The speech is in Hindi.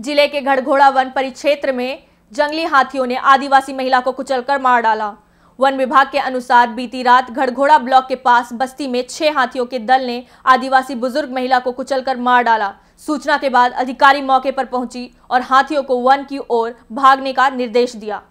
जिले के घड़घोड़ा वन परिक्षेत्र में जंगली हाथियों ने आदिवासी महिला को कुचलकर मार डाला वन विभाग के अनुसार बीती रात घड़घोड़ा ब्लॉक के पास बस्ती में छह हाथियों के दल ने आदिवासी बुजुर्ग महिला को कुचलकर मार डाला सूचना के बाद अधिकारी मौके पर पहुंची और हाथियों को वन की ओर भागने का निर्देश दिया